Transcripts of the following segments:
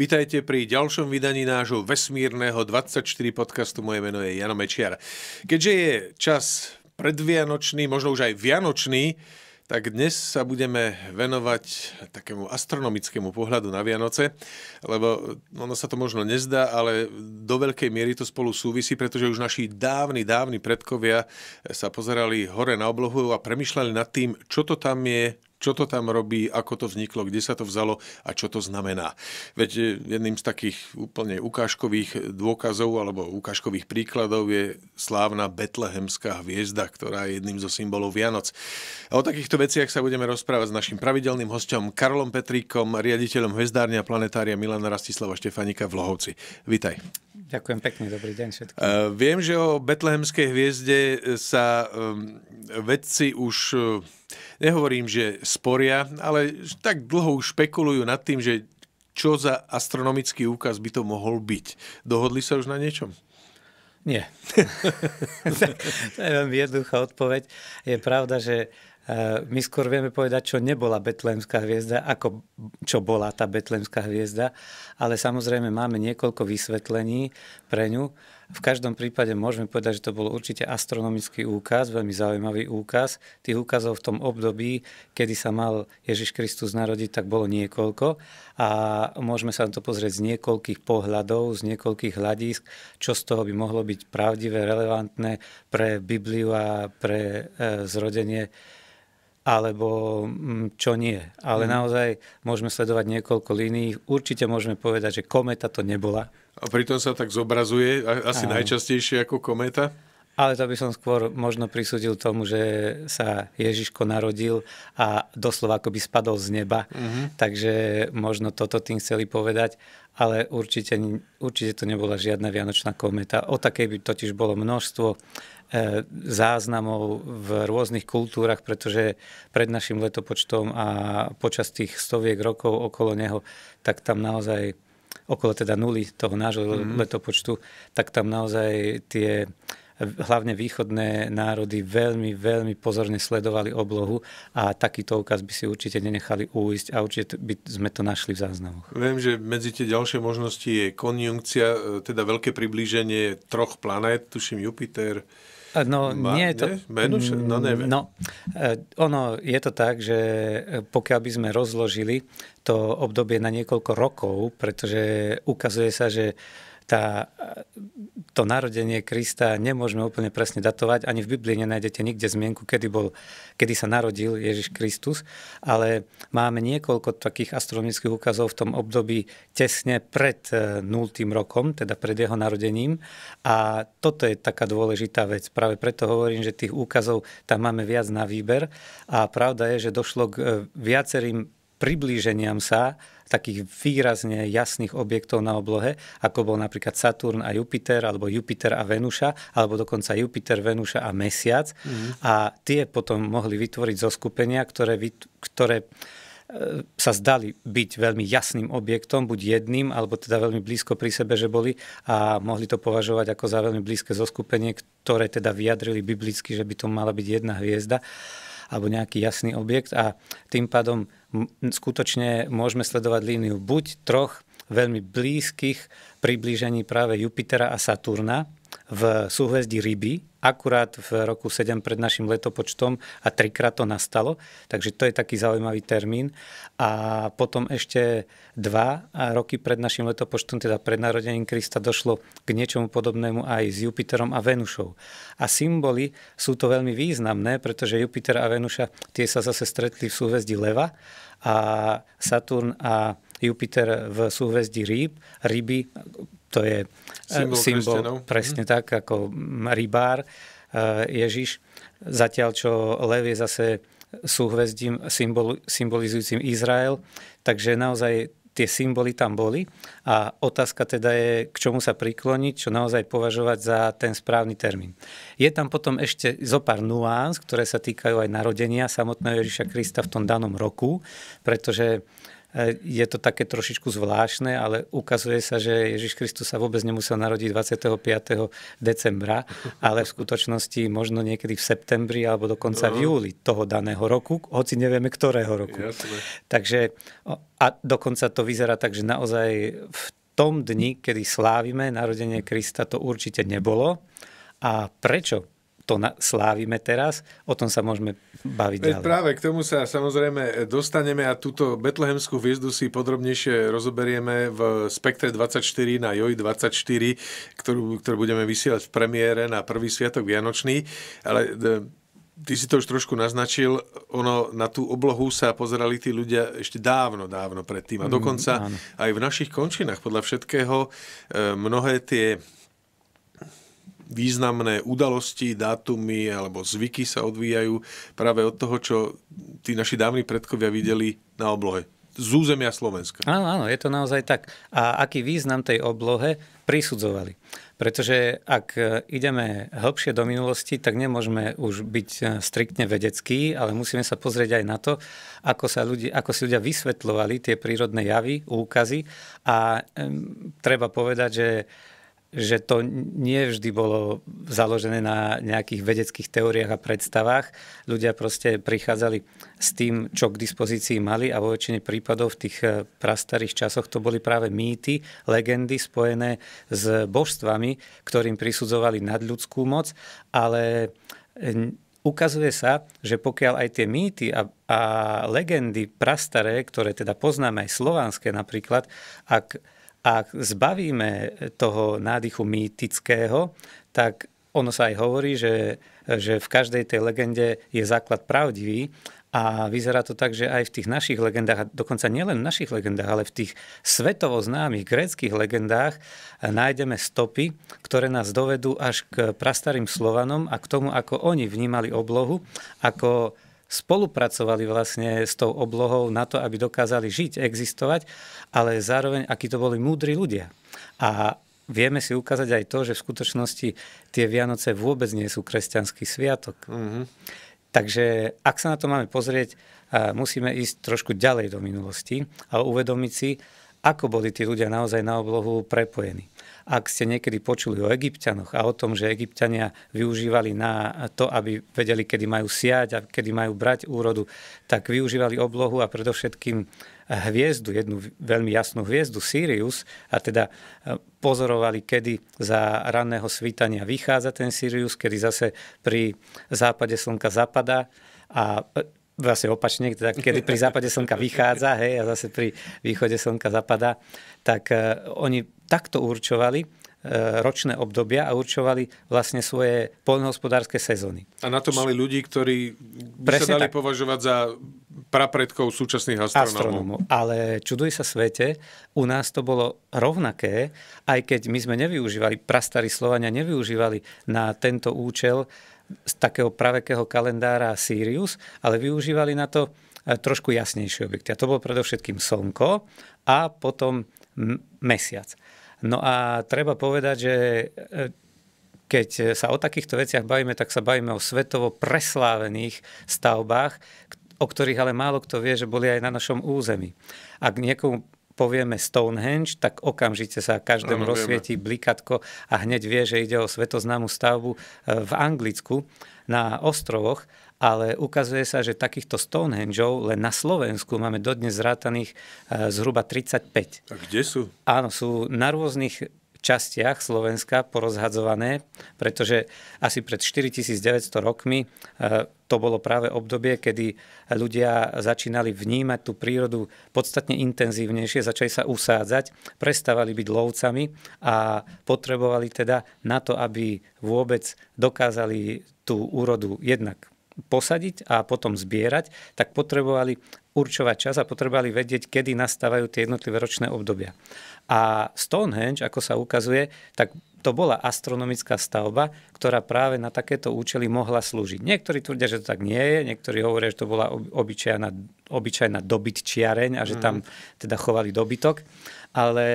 Vítajte pri ďalšom vydaní nášho vesmírneho 24 podcastu. Moje meno je Jano Mečiar. Keďže je čas predvianočný, možno už aj vianočný, tak dnes sa budeme venovať takému astronomickému pohľadu na Vianoce, lebo ono sa to možno nezdá, ale do veľkej miery to spolu súvisí, pretože už naši dávni, dávni predkovia sa pozerali hore na oblohu a premyšľali nad tým, čo to tam je, čo to tam robí, ako to vzniklo, kde sa to vzalo a čo to znamená. Veď e, jedným z takých úplne ukážkových dôkazov alebo ukážkových príkladov je slávna betlehemská hviezda, ktorá je jedným zo symbolov Vianoc. A o takýchto veciach sa budeme rozprávať s našim pravidelným hostom Karlom Petríkom, riaditeľom hvezdárne a planetária Milana Rastislava Štefanika v Lohovci. Vítaj. Ďakujem pekne, dobrý deň všetkým. Eh, viem, že o betlehemskej hviezde eh, sa ehm, vedci už, eh, nehovorím, že sporia, ale tak dlho už špekulujú nad tým, že čo za astronomický úkaz by to mohol byť. Dohodli sa už na niečom? Nie. to je veľmi jednoduchá odpoveď. Je pravda, že uh, Eh, my skôr vieme povedať, čo nebola betlémska hviezda, ako čo bola tá betlémska hviezda, ale samozrejme máme niekoľko vysvetlení pre ňu. V každom prípade môžeme povedať, že to bol určite astronomický úkaz, veľmi zaujímavý úkaz. Tých úkazov v tom období, kedy sa mal Ježiš Kristus narodiť, tak bolo niekoľko a môžeme sa na to pozrieť z niekoľkých pohľadov, z niekoľkých hľadísk, čo z toho by mohlo byť pravdivé, relevantné pre Bibliu a pre eh, zrodenie alebo mm, čo nie. Ale mm. naozaj môžeme sledovať niekoľko línií. Určite môžeme povedať, že kometa to nebola. A pritom sa tak zobrazuje asi Aj. najčastejšie ako kométa? Ale to by som skôr možno prisúdil tomu, že sa Ježiško narodil a doslova ako by spadol z neba. Mm-hmm. Takže možno toto tým chceli povedať, ale určite, určite to nebola žiadna vianočná kometa. O takej by totiž bolo množstvo Eh, záznamov v rôznych kultúrach, pretože pred našim letopočtom a počas tých stoviek rokov okolo neho, tak tam naozaj okolo teda nuly toho nášho mm. letopočtu, tak tam naozaj tie hlavne východné národy veľmi, veľmi pozorne sledovali oblohu a takýto úkaz by si určite nenechali újsť a určite by sme to našli v záznamoch. Viem, že medzi tie ďalšie možnosti je konjunkcia, eh, teda veľké priblíženie troch planét, tuším Jupiter, E, no Ma, nie je to... Menuš? No mm, neviem. No, e, ono je to tak, že e, pokiaľ by sme rozložili to obdobie na niekoľko rokov, pretože ukazuje sa, že tá, to narodenie Krista nemôžeme úplne presne datovať, ani v Biblii nenájdete nikde zmienku, kedy, bol, kedy sa narodil Ježiš Kristus, ale máme niekoľko takých astronomických ukazov v tom období tesne pred 0. Eh, rokom, teda pred jeho narodením a toto je taká dôležitá vec. Práve preto hovorím, že tých úkazov tam máme viac na výber a pravda je, že došlo k eh, viacerým priblíženiam sa takých výrazne jasných objektov na oblohe, ako bol napríklad Saturn a Jupiter, alebo Jupiter a Venuša, alebo dokonca Jupiter, Venuša a Mesiac. Mm. A tie potom mohli vytvoriť zoskupenia, ktoré, ktoré e, sa zdali byť veľmi jasným objektom, buď jedným, alebo teda veľmi blízko pri sebe, že boli a mohli to považovať ako za veľmi blízke zoskupenie, ktoré teda vyjadrili biblicky, že by to mala byť jedna hviezda alebo nejaký jasný objekt a tým pádom skutočne môžeme sledovať líniu buď troch veľmi blízkych priblížení práve Jupitera a Saturna, v súhvezdí ryby, akurát v roku 7 pred našim letopočtom a trikrát to nastalo, takže to je taký zaujímavý termín. A potom ešte dva roky pred našim letopočtom, teda pred narodením Krista, došlo k niečomu podobnému aj s Jupiterom a Venušou. A symboly sú to veľmi významné, pretože Jupiter a Venuša tie sa zase stretli v súhvezdí Leva a Saturn a Jupiter v súhvezdí rýb, ryby, to je e, symbol, symbol presne mhm. tak, ako rybár e, Ježiš. Zatiaľ, čo lev je zase súhvezdím symbol, symbolizujúcim Izrael. Takže naozaj tie symboly tam boli a otázka teda je, k čomu sa prikloniť, čo naozaj považovať za ten správny termín. Je tam potom ešte zo pár nuáns, ktoré sa týkajú aj narodenia samotného Ježiša Krista v tom danom roku, pretože uh, E, je to také trošičku zvláštne, ale ukazuje sa, že Ježiš Kristus sa vôbec nemusel narodiť 25. decembra, ale v skutočnosti možno niekedy v septembri alebo dokonca v no. júli toho daného roku, hoci nevieme ktorého roku. Jasne. Takže a dokonca to vyzerá tak, že naozaj v tom dni, kedy slávime narodenie Krista, to určite nebolo. A prečo to slávime teraz? O tom sa môžeme baviť e, ďalej. Práve k tomu sa samozrejme dostaneme a túto betlehemskú hviezdu si podrobnejšie rozoberieme v Spektre 24 na JOJ 24, ktorú, ktorú budeme vysielať v premiére na prvý sviatok Vianočný. Ale e, ty si to už trošku naznačil, ono na tú oblohu sa pozerali tí ľudia ešte dávno, dávno predtým. A mm, dokonca mm, aj v našich končinách, podľa všetkého, e, mnohé tie významné udalosti, dátumy alebo zvyky sa odvíjajú práve od toho, čo tí naši dávni predkovia videli na oblohe z územia Slovenska. Áno, áno, je to naozaj tak. A aký význam tej oblohe prisudzovali. Pretože ak e, ideme hlbšie do minulosti, tak nemôžeme už byť e, striktne vedeckí, ale musíme sa pozrieť aj na to, ako, sa ľudí, ako si ľudia vysvetľovali tie prírodné javy, úkazy. A um, treba povedať, že že to nie vždy bolo založené na nejakých vedeckých teóriách a predstavách. Ľudia proste prichádzali s tým, čo k dispozícii mali a vo väčšine prípadov v tých e, prastarých časoch to boli práve mýty, legendy spojené s božstvami, ktorým prisudzovali nadľudskú moc, ale e, ukazuje sa, že pokiaľ aj tie mýty a, a legendy prastaré, ktoré teda poznáme aj slovanské napríklad, ak ak zbavíme toho nádychu mýtického, tak ono sa aj hovorí, že, že v každej tej legende je základ pravdivý a vyzerá to tak, že aj v tých našich legendách, a dokonca nielen v našich legendách, ale v tých svetovo známych gréckých legendách nájdeme stopy, ktoré nás dovedú až k prastarým Slovanom a k tomu, ako oni vnímali oblohu, ako spolupracovali vlastne s tou oblohou na to, aby dokázali žiť, existovať, ale zároveň, akí to boli múdri ľudia. A vieme si ukázať aj to, že v skutočnosti tie Vianoce vôbec nie sú kresťanský sviatok. Mm-hmm. Takže ak sa na to máme pozrieť, musíme ísť trošku ďalej do minulosti a uvedomiť si, ako boli tí ľudia naozaj na oblohu prepojení. Ak ste niekedy počuli o egyptianoch a o tom, že egyptiania využívali na to, aby vedeli, kedy majú siať a kedy majú brať úrodu, tak využívali oblohu a predovšetkým hviezdu, jednu veľmi jasnú hviezdu, Sirius, a teda e, pozorovali, kedy za ranného svítania vychádza ten Sirius, kedy zase pri západe slnka zapadá a vlastne opačne, teda kedy pri západe slnka vychádza hej, a zase pri východe slnka zapadá, tak e, oni takto určovali e, ročné obdobia a určovali vlastne svoje poľnohospodárske sezóny. A na to mali ľudí, ktorí by Presne sa dali tak. považovať za prapredkov súčasných astronómov. astronómov. Ale čuduj sa svete, u nás to bolo rovnaké, aj keď my sme nevyužívali, prastarí Slovania nevyužívali na tento účel z takého pravekého kalendára Sirius, ale využívali na to e, trošku jasnejšie objekty. A to bolo predovšetkým Slnko a potom mesiac. No a treba povedať, že e, keď sa o takýchto veciach bavíme, tak sa bavíme o svetovo preslávených stavbách, o ktorých ale málo kto vie, že boli aj na našom území. Ak niekomu povieme Stonehenge, tak okamžite sa každému rozsvietí blikatko a hneď vie, že ide o svetoznámu stavbu e, v Anglicku na ostrovoch ale ukazuje sa, že takýchto Stonehengeov len na Slovensku máme dodnes zrátaných e, zhruba 35. A kde sú? Áno, sú na rôznych častiach Slovenska porozhadzované, pretože asi pred 4900 rokmi e, to bolo práve obdobie, kedy ľudia začínali vnímať tú prírodu podstatne intenzívnejšie, začali sa usádzať, prestávali byť lovcami a potrebovali teda na to, aby vôbec dokázali tú úrodu jednak posadiť a potom zbierať, tak potrebovali určovať čas a potrebovali vedieť, kedy nastávajú tie jednotlivé ročné obdobia. A Stonehenge, ako sa ukazuje, tak to bola astronomická stavba, ktorá práve na takéto účely mohla slúžiť. Niektorí tvrdia, že to tak nie je, niektorí hovoria, že to bola obyčajná, obyčajná čiareň a že tam mhm. teda chovali dobytok, ale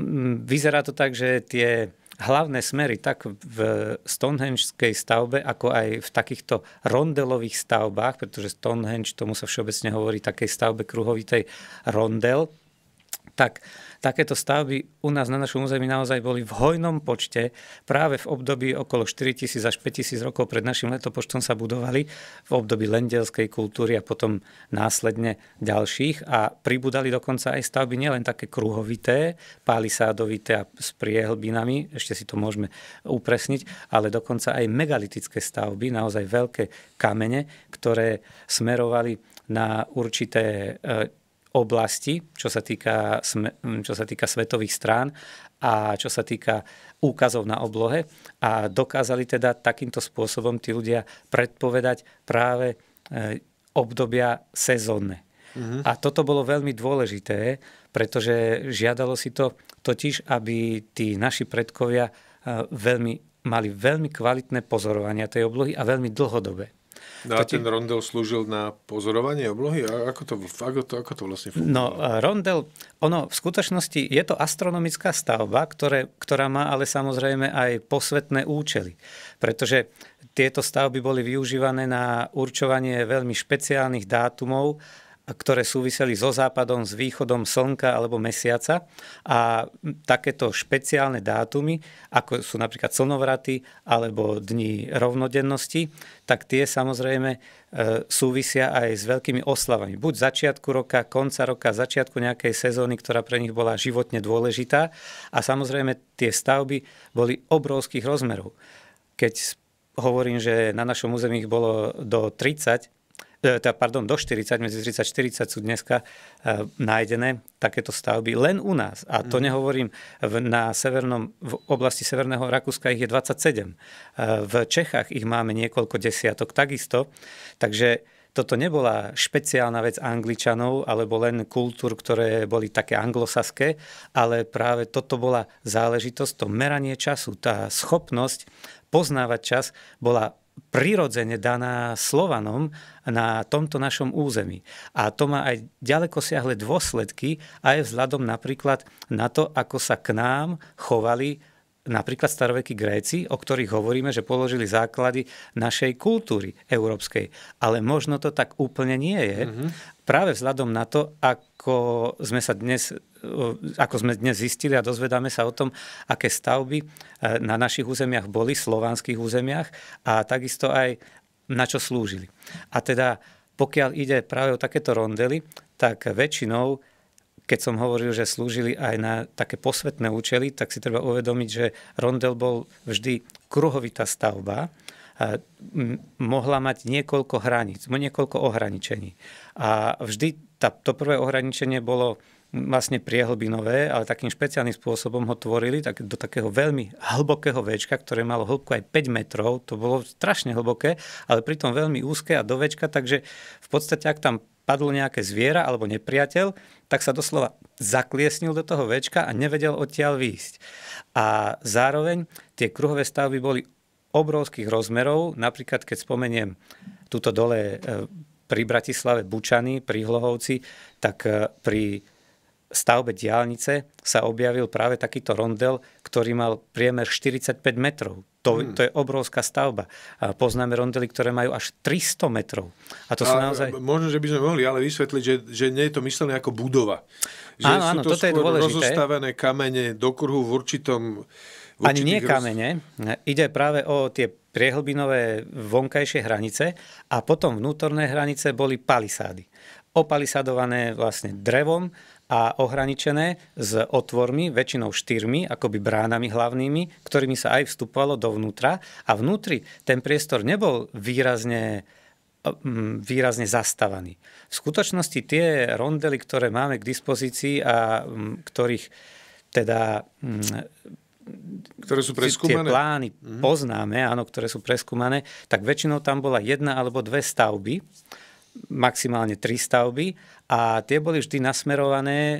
mm, vyzerá to tak, že tie hlavné smery tak v Stonehengeskej stavbe, ako aj v takýchto rondelových stavbách, pretože Stonehenge, tomu sa všeobecne hovorí, takej stavbe kruhovitej rondel, tak Takéto stavby u nás na našom území naozaj boli v hojnom počte. Práve v období okolo 4000 až 5000 rokov pred našim letopočtom sa budovali v období lendelskej kultúry a potom následne ďalších. A pribudali dokonca aj stavby nielen také kruhovité, palisádovité a s priehlbinami, ešte si to môžeme upresniť, ale dokonca aj megalitické stavby, naozaj veľké kamene, ktoré smerovali na určité e, oblasti, čo sa týka, čo sa týka svetových strán a čo sa týka úkazov na oblohe a dokázali teda takýmto spôsobom tí ľudia predpovedať práve e, obdobia sezónne. Uh-huh. A toto bolo veľmi dôležité, pretože žiadalo si to totiž, aby tí naši predkovia e, veľmi, mali veľmi kvalitné pozorovania tej oblohy a veľmi dlhodobé. No a ten ten rondel slúžil na pozorovanie oblohy? A ako to, ako to, ako to vlastne funguje. No, rondel, ono v skutočnosti je to astronomická stavba, ktoré, ktorá má ale samozrejme aj posvetné účely. Pretože tieto stavby boli využívané na určovanie veľmi špeciálnych dátumov ktoré súviseli so západom, s východom slnka alebo mesiaca a takéto špeciálne dátumy, ako sú napríklad slnovraty alebo dni rovnodennosti, tak tie samozrejme e, súvisia aj s veľkými oslavami. Buď začiatku roka, konca roka, začiatku nejakej sezóny, ktorá pre nich bola životne dôležitá a samozrejme tie stavby boli obrovských rozmerov. Keď hovorím, že na našom území ich bolo do 30, E, teda, pardon, do 40, medzi 30 40 sú dneska e, nájdené takéto stavby len u nás. A to mm. nehovorím v, na severnom, v oblasti severného Rakúska ich je 27. E, v Čechách ich máme niekoľko desiatok takisto. Takže toto nebola špeciálna vec angličanov alebo len kultúr, ktoré boli také anglosaské, ale práve toto bola záležitosť, to meranie času, tá schopnosť poznávať čas bola prirodzene daná Slovanom na tomto našom území. A to má aj ďaleko siahle dôsledky aj vzhľadom napríklad na to, ako sa k nám chovali napríklad starovekí Gréci, o ktorých hovoríme, že položili základy našej kultúry európskej. Ale možno to tak úplne nie je. Mm-hmm. Práve vzhľadom na to, ako sme sa dnes e, ako sme dnes zistili a dozvedáme sa o tom, aké stavby e, na našich územiach boli, slovanských územiach a takisto aj na čo slúžili. A teda pokiaľ ide práve o takéto rondely, tak väčšinou keď som hovoril, že slúžili aj na také posvetné účely, tak si treba uvedomiť, že rondel bol vždy kruhovitá stavba, a mohla mať niekoľko hraníc, niekoľko ohraničení. A vždy tá, to prvé ohraničenie bolo vlastne priehlbinové, ale takým špeciálnym spôsobom ho tvorili tak, do takého veľmi hlbokého väčka, ktoré malo hĺbku aj 5 metrov. To bolo strašne hlboké, ale pritom veľmi úzke a do väčka, takže v podstate, ak tam padlo nejaké zviera alebo nepriateľ, tak sa doslova zakliesnil do toho väčka a nevedel odtiaľ výjsť. A zároveň tie kruhové stavby boli obrovských rozmerov. Napríklad, keď spomeniem túto dole e, pri Bratislave Bučany, pri Hlohovci, tak e, pri stavbe diálnice sa objavil práve takýto rondel, ktorý mal priemer 45 metrov. To, hmm. to je obrovská stavba. A poznáme rondely, ktoré majú až 300 metrov. A to sú naozaj... E, možno, že by sme mohli ale vysvetliť, že, že nie je to myslené ako budova. Že áno, áno, sú to toto je dôležité. rozostavené kamene do kruhu v určitom... V Ani nie roz... kamene. Ide práve o tie priehlbinové vonkajšie hranice a potom vnútorné hranice boli palisády. Opalisadované vlastne drevom a ohraničené s otvormi, väčšinou štyrmi, akoby bránami hlavnými, ktorými sa aj vstupovalo dovnútra. A vnútri ten priestor nebol výrazne mm, výrazne zastavaný. V skutočnosti tie rondely, ktoré máme k dispozícii a mm, ktorých teda mm, ktoré sú preskúmané. Tie plány mhm. poznáme, áno, ktoré sú preskúmané, tak väčšinou tam bola jedna alebo dve stavby, maximálne tri stavby a tie boli vždy nasmerované e,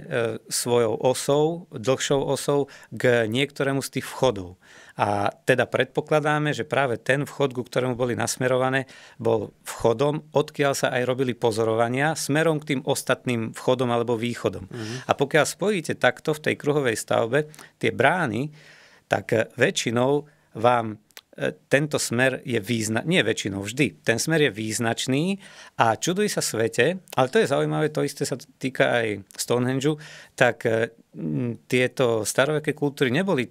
svojou osou, dlhšou osou k niektorému z tých vchodov. A teda predpokladáme, že práve ten vchod, ku ktorému boli nasmerované, bol vchodom, odkiaľ sa aj robili pozorovania smerom k tým ostatným vchodom alebo východom. Mm-hmm. A pokiaľ spojíte takto v tej kruhovej stavbe tie brány, tak väčšinou vám E, tento smer je význačný, nie väčšinou vždy, ten smer je význačný a čuduj sa svete, ale to je zaujímavé, to isté sa týka aj Stonehenge, tak e, tieto staroveké kultúry neboli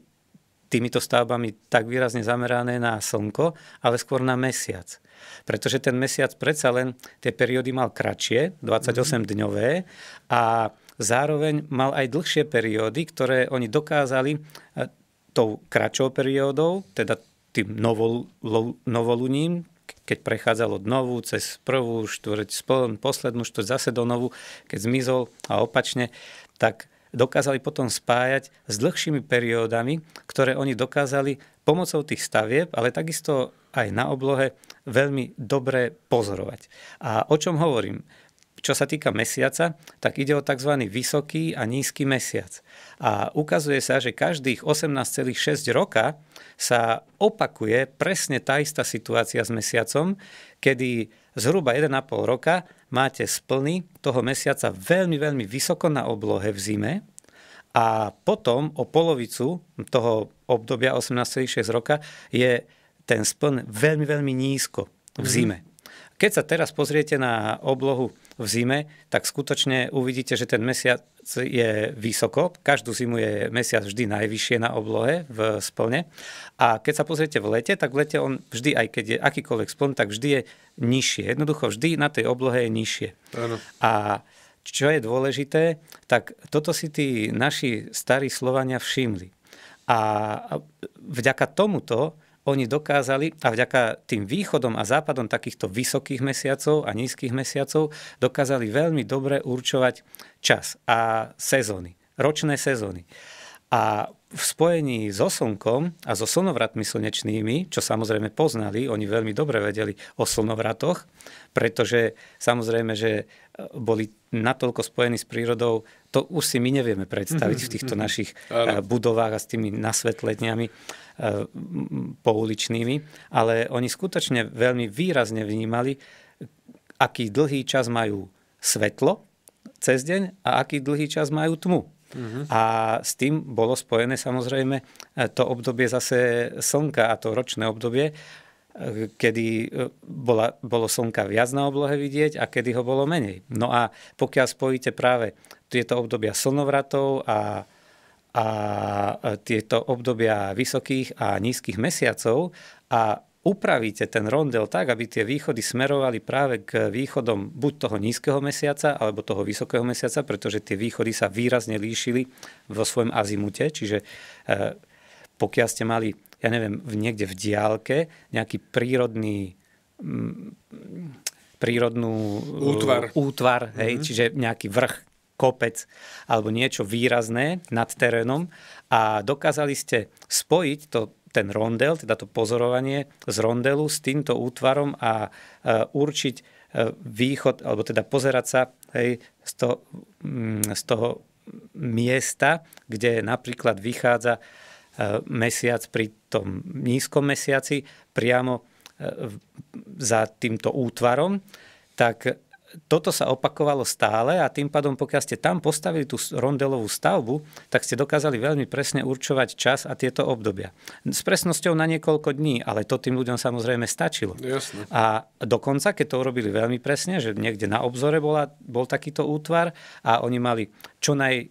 týmito stavbami tak výrazne zamerané na slnko, ale skôr na mesiac. Pretože ten mesiac predsa len tie periódy mal kratšie, 28-dňové, mhm. a zároveň mal aj dlhšie periódy, ktoré oni dokázali e, tou kratšou periódou, teda tým novol, novoluním, keď prechádzalo novú cez prvú štvrť, poslednú štvrť, zase do novú, keď zmizol a opačne, tak dokázali potom spájať s dlhšími periódami, ktoré oni dokázali pomocou tých stavieb, ale takisto aj na oblohe veľmi dobre pozorovať. A o čom hovorím? čo sa týka mesiaca, tak ide o tzv. vysoký a nízky mesiac. A ukazuje sa, že každých 18,6 roka sa opakuje presne tá istá situácia s mesiacom, kedy zhruba 1,5 roka máte splny toho mesiaca veľmi, veľmi vysoko na oblohe v zime a potom o polovicu toho obdobia 18,6 roka je ten spln veľmi, veľmi nízko v mhm. zime. Keď sa teraz pozriete na oblohu v zime, tak skutočne uvidíte, že ten mesiac je vysoko. Každú zimu je mesiac vždy najvyššie na oblohe v splne. A keď sa pozriete v lete, tak v lete on vždy, aj keď je akýkoľvek spln, tak vždy je nižšie. Jednoducho vždy na tej oblohe je nižšie. Áno. A čo je dôležité, tak toto si tí naši starí Slovania všimli. A vďaka tomuto oni dokázali, a vďaka tým východom a západom takýchto vysokých mesiacov a nízkych mesiacov, dokázali veľmi dobre určovať čas a sezóny, ročné sezóny. A v spojení so slnkom a so slnovratmi slnečnými, čo samozrejme poznali, oni veľmi dobre vedeli o slnovratoch, pretože samozrejme, že boli natoľko spojení s prírodou, to už si my nevieme predstaviť v týchto mhm. našich mhm. Eh, budovách a s tými nasvetleniami eh, pouličnými, ale oni skutočne veľmi výrazne vnímali, aký dlhý čas majú svetlo cez deň a aký dlhý čas majú tmu. Uh-huh. A s tým bolo spojené samozrejme eh, to obdobie zase slnka a to ročné obdobie kedy e, bola, bolo slnka viac na oblohe vidieť a kedy ho bolo menej. No a pokiaľ spojíte práve tieto obdobia slnovratov a, a e, tieto obdobia vysokých a nízkych mesiacov a upravíte ten rondel tak, aby tie východy smerovali práve k východom buď toho nízkeho mesiaca alebo toho vysokého mesiaca, pretože tie východy sa výrazne líšili vo svojom azimute. Čiže e, pokiaľ ste mali ja neviem, v niekde v diálke nejaký prírodný m, mm, prírodnú e, útvar, útvar hej, mm-hmm. čiže nejaký vrch, kopec alebo niečo výrazné nad terénom a dokázali ste spojiť to, ten rondel, teda to pozorovanie z rondelu s týmto útvarom a e, určiť e, východ, alebo teda pozerať sa hej, z, to, mm, z toho miesta, kde napríklad vychádza E, mesiac pri tom nízkom mesiaci priamo e, za týmto útvarom, tak toto sa opakovalo stále a tým pádom, pokiaľ ste tam postavili tú rondelovú stavbu, tak ste dokázali veľmi presne určovať čas a tieto obdobia. S presnosťou na niekoľko dní, ale to tým ľuďom samozrejme stačilo. Jasne. A dokonca, keď to urobili veľmi presne, že niekde na obzore bola, bol takýto útvar a oni mali čo naj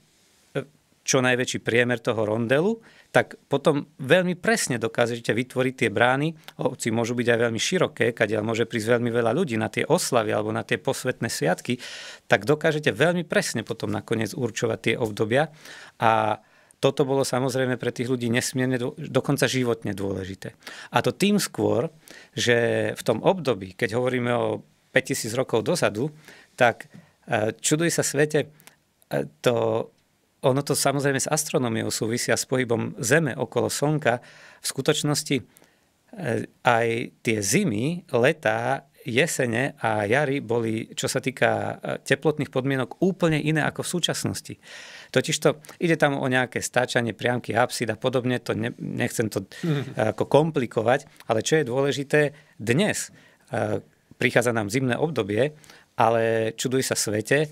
čo najväčší priemer toho rondelu, tak potom veľmi presne dokážete vytvoriť tie brány, hoci môžu byť aj veľmi široké, keď môže prísť veľmi veľa ľudí na tie oslavy alebo na tie posvetné sviatky, tak dokážete veľmi presne potom nakoniec určovať tie obdobia a toto bolo samozrejme pre tých ľudí nesmierne, dokonca životne dôležité. A to tým skôr, že v tom období, keď hovoríme o 5000 rokov dozadu, tak e, čuduj sa svete, e, to ono to samozrejme s astronómiou súvisia s pohybom Zeme okolo Slnka. V skutočnosti e, aj tie zimy, letá, jesene a jary boli, čo sa týka e, teplotných podmienok, úplne iné ako v súčasnosti. Totižto ide tam o nejaké stáčanie priamky absid a podobne, to ne, nechcem to mm. ako komplikovať, ale čo je dôležité, dnes e, prichádza nám zimné obdobie, ale čuduj sa svete,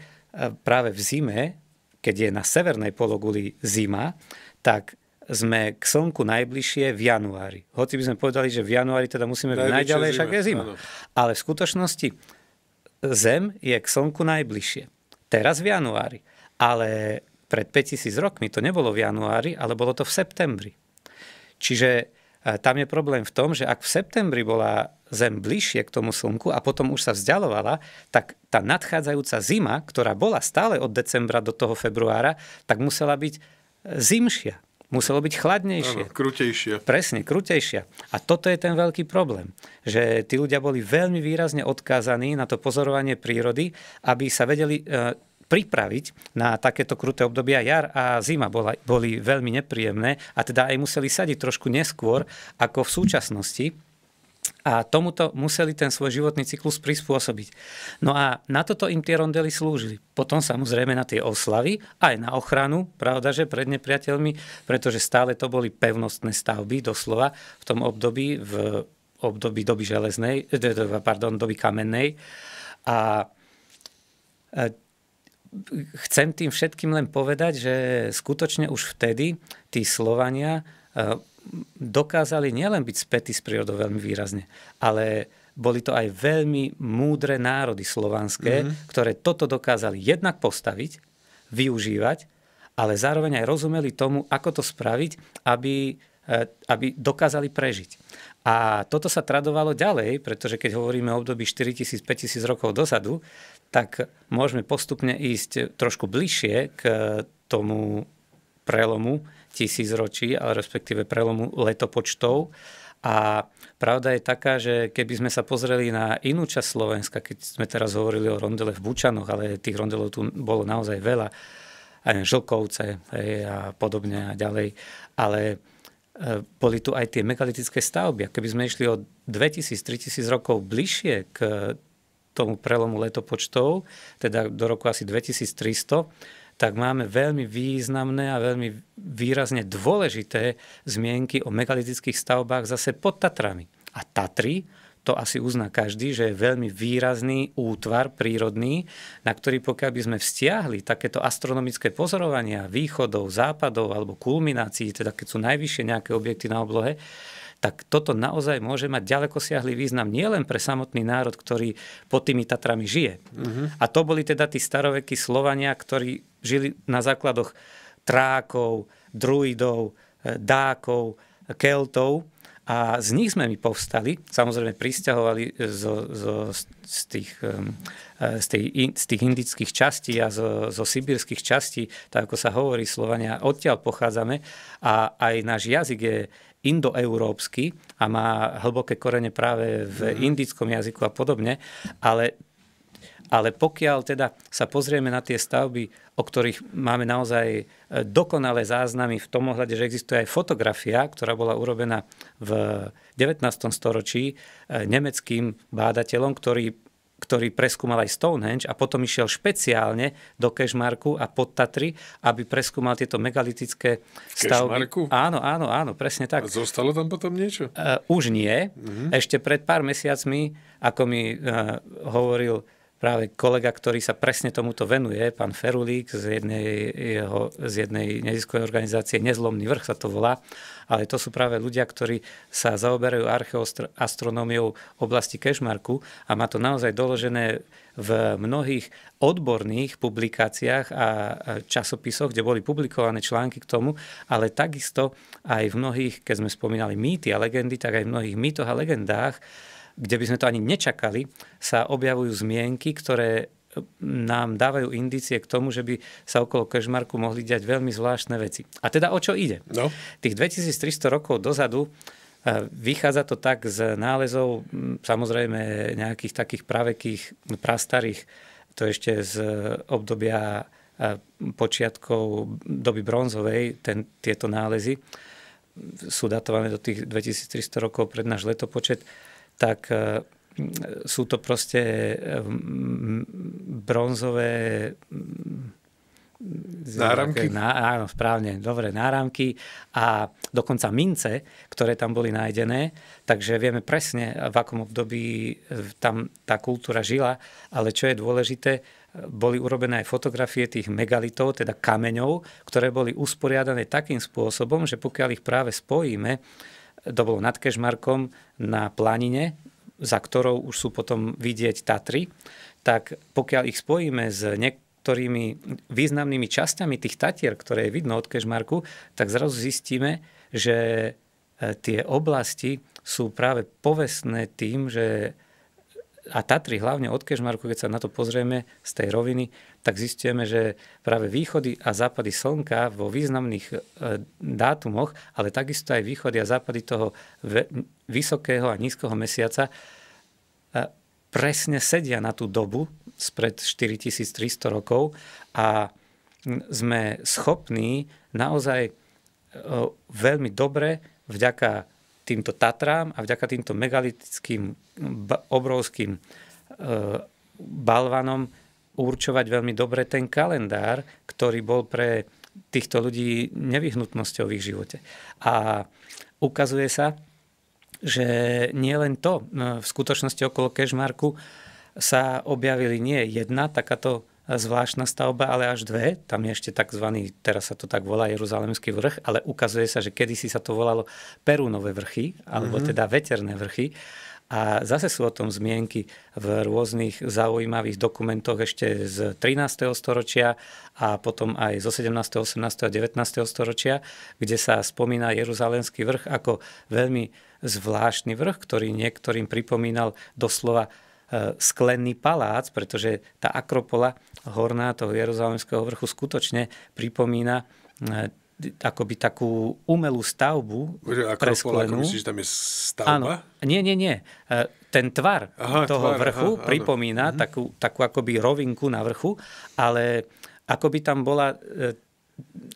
práve v zime keď je na severnej pologuli zima, tak sme k slnku najbližšie v januári. Hoci by sme povedali, že v januári teda musíme byť najďalej, však je zima. Áno. Ale v skutočnosti Zem je k slnku najbližšie. Teraz v januári. Ale pred 5000 rokmi to nebolo v januári, ale bolo to v septembri. Čiže E, tam je problém v tom, že ak v septembri bola Zem bližšie k tomu Slnku a potom už sa vzdialovala, tak tá nadchádzajúca zima, ktorá bola stále od decembra do toho februára, tak musela byť e, zimšia. Muselo byť chladnejšie. Áno, krutejšie. Presne, krutejšia. A toto je ten veľký problém, že tí ľudia boli veľmi výrazne odkázaní na to pozorovanie prírody, aby sa vedeli e, pripraviť na takéto kruté obdobia. Jar a zima bola, boli veľmi nepríjemné a teda aj museli sadiť trošku neskôr ako v súčasnosti a tomuto museli ten svoj životný cyklus prispôsobiť. No a na toto im tie rondely slúžili. Potom samozrejme na tie oslavy, aj na ochranu, pravda, že pred nepriateľmi, pretože stále to boli pevnostné stavby, doslova, v tom období, v období doby železnej, eh, pardon, doby kamennej. A e, chcem tým všetkým len povedať, že skutočne už vtedy tí Slovania e, dokázali nielen byť spätí s prírodou veľmi výrazne, ale boli to aj veľmi múdre národy slovanské, mm-hmm. ktoré toto dokázali jednak postaviť, využívať, ale zároveň aj rozumeli tomu, ako to spraviť, aby, e, aby dokázali prežiť. A toto sa tradovalo ďalej, pretože keď hovoríme o období 4000-5000 rokov dozadu, tak môžeme postupne ísť trošku bližšie k eh, tomu prelomu tisícročí, ale respektíve prelomu letopočtov. A pravda je taká, že keby sme sa pozreli na inú časť Slovenska, keď sme teraz hovorili o rondele v Bučanoch, ale tých rondelov tu bolo naozaj veľa, aj Žlkovce hej, a podobne a ďalej, ale eh, boli tu aj tie megalitické stavby. A keby sme išli o 2000-3000 rokov bližšie k tomu prelomu letopočtov, teda do roku asi 2300, tak máme veľmi významné a veľmi výrazne dôležité zmienky o megalitických stavbách zase pod Tatrami. A Tatry, to asi uzná každý, že je veľmi výrazný útvar prírodný, na ktorý pokiaľ by sme vzťahli takéto astronomické pozorovania východov, západov alebo kulminácií, teda keď sú najvyššie nejaké objekty na oblohe, tak toto naozaj môže mať ďaleko siahlý význam nielen pre samotný národ, ktorý pod tými Tatrami žije. Uh-huh. A to boli teda tí starovekí Slovania, ktorí žili na základoch Trákov, Druidov, e, Dákov, Keltov. A z nich sme my povstali, samozrejme pristahovali e, zo, zo, z, tých, e, z, tej, z tých indických častí a zo, zo sibírskych častí, tak ako sa hovorí Slovania, odtiaľ pochádzame a aj náš jazyk je indoeurópsky a má hlboké korene práve v mhm. indickom jazyku a podobne, ale ale pokiaľ teda sa pozrieme na tie stavby, o ktorých máme naozaj e, dokonalé záznamy v tom ohľade, že existuje aj fotografia, ktorá bola urobená v 19. storočí e, nemeckým bádateľom, ktorý ktorý preskúmal aj Stonehenge a potom išiel špeciálne do Kešmarku a pod Tatry, aby preskúmal tieto megalitické stavby. Kešmarku? Áno, áno, áno, presne tak. A zostalo tam potom niečo? Uh, už nie. Uh-huh. Ešte pred pár mesiacmi, ako mi uh, hovoril práve kolega, ktorý sa presne tomuto venuje, pán Ferulík z jednej, jeho, z jednej neziskovej organizácie Nezlomný vrch sa to volá, ale to sú práve ľudia, ktorí sa zaoberajú archeoastronómiou oblasti Kešmarku a má to naozaj doložené v mnohých odborných publikáciách a časopisoch, kde boli publikované články k tomu, ale takisto aj v mnohých, keď sme spomínali mýty a legendy, tak aj v mnohých mýtoch a legendách kde by sme to ani nečakali, sa objavujú zmienky, ktoré eh, nám dávajú indície k tomu, že by sa okolo Kešmarku mohli diať veľmi zvláštne veci. A teda o čo ide? No. Tých 2300 rokov dozadu eh, vychádza to tak z nálezov hm, samozrejme nejakých takých pravekých, hm, prastarých, to ešte z eh, obdobia počiatkov doby bronzovej, ten, tieto nálezy hm, sú datované do tých 2300 rokov pred náš letopočet tak e, sú to proste e, bronzové Náramky? Ná, áno, správne, dobre, náramky a dokonca mince, ktoré tam boli nájdené, takže vieme presne, v akom období e, tam tá kultúra žila, ale čo je dôležité, boli urobené aj fotografie tých megalitov, teda kameňov, ktoré boli usporiadané takým spôsobom, že pokiaľ ich práve spojíme to bolo nad Kežmarkom na planine, za ktorou už sú potom vidieť Tatry, tak pokiaľ ich spojíme s niektorými významnými časťami tých Tatier, ktoré je vidno od Kežmarku, tak zrazu zistíme, že e, tie oblasti sú práve povestné tým, že a Tatry hlavne od Kešmarku, keď sa na to pozrieme z tej roviny, tak zistujeme, že práve východy a západy slnka vo významných e, dátumoch, ale takisto aj východy a západy toho vysokého a nízkoho mesiaca e, presne sedia na tú dobu spred 4300 rokov a sme schopní naozaj e, veľmi dobre vďaka týmto Tatrám a vďaka týmto megalitickým obrovským e, balvanom určovať veľmi dobre ten kalendár, ktorý bol pre týchto ľudí nevyhnutnosťou v ich živote. A ukazuje sa, že nie len to, e, v skutočnosti okolo Kešmarku sa objavili nie jedna takáto zvláštna stavba, ale až dve. Tam je ešte tzv. teraz sa to tak volá Jeruzalemský vrch, ale ukazuje sa, že kedysi sa to volalo Perúnové vrchy, alebo mm-hmm. teda Veterné vrchy. A zase sú o tom zmienky v rôznych zaujímavých dokumentoch ešte z 13. storočia a potom aj zo 17., 18. a 19. storočia, kde sa spomína Jeruzalemský vrch ako veľmi zvláštny vrch, ktorý niektorým pripomínal doslova E, sklený palác, pretože tá akropola horná toho Jeruzalemského vrchu skutočne pripomína e, akoby takú umelú stavbu presklenú. Myslíš, že tam je stavba? Áno. Nie, nie, nie. E, ten tvar aha, toho tvar, vrchu aha, pripomína mhm. takú, takú akoby rovinku na vrchu, ale akoby tam bola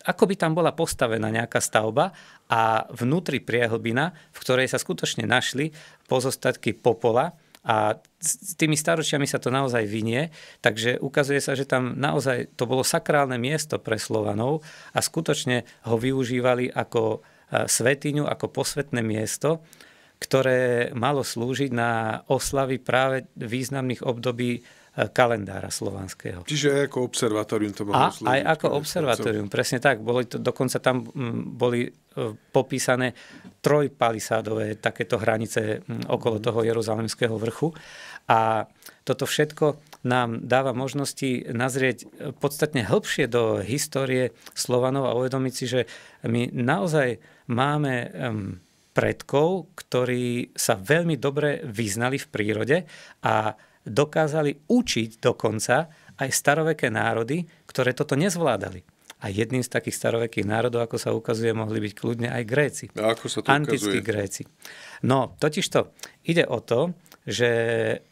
ako by tam bola postavená nejaká stavba a vnútri priehlbina, v ktorej sa skutočne našli pozostatky popola, a s tými staročiami sa to naozaj vynie, takže ukazuje sa, že tam naozaj to bolo sakrálne miesto pre Slovanov a skutočne ho využívali ako e, svetiňu, ako posvetné miesto, ktoré malo slúžiť na oslavy práve významných období e, kalendára slovanského. Čiže aj ako observatórium to mohlo A aj ako observatórium, presne tak. Boli to, dokonca tam boli E, popísané trojpalisádové takéto hranice okolo toho Jeruzalemského vrchu. A toto všetko nám dáva možnosti nazrieť e, podstatne hĺbšie do histórie Slovanov a uvedomiť si, že my naozaj máme predkov, ktorí sa veľmi dobre vyznali v prírode a dokázali učiť dokonca aj staroveké národy, ktoré toto nezvládali. A jedným z takých starovekých národov, ako sa ukazuje, mohli byť kľudne aj Gréci. A ako sa to Antickí ukazuje? Gréci. No, totižto ide o to, že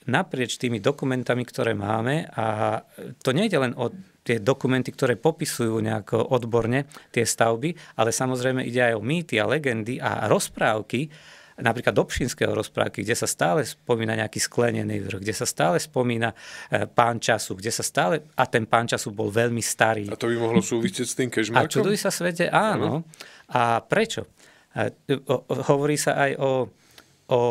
naprieč tými dokumentami, ktoré máme, a to nejde len o tie dokumenty, ktoré popisujú nejako odborne tie stavby, ale samozrejme ide aj o mýty a legendy a rozprávky, napríklad Pšinského rozprávky, kde sa stále spomína nejaký sklenený vrch, kde sa stále spomína e, pán času, kde sa stále, a ten pán času bol veľmi starý. A to by mohlo súvisieť s tým kežmarkom? A čuduj sa svete, áno. A prečo? E, hovorí sa aj o o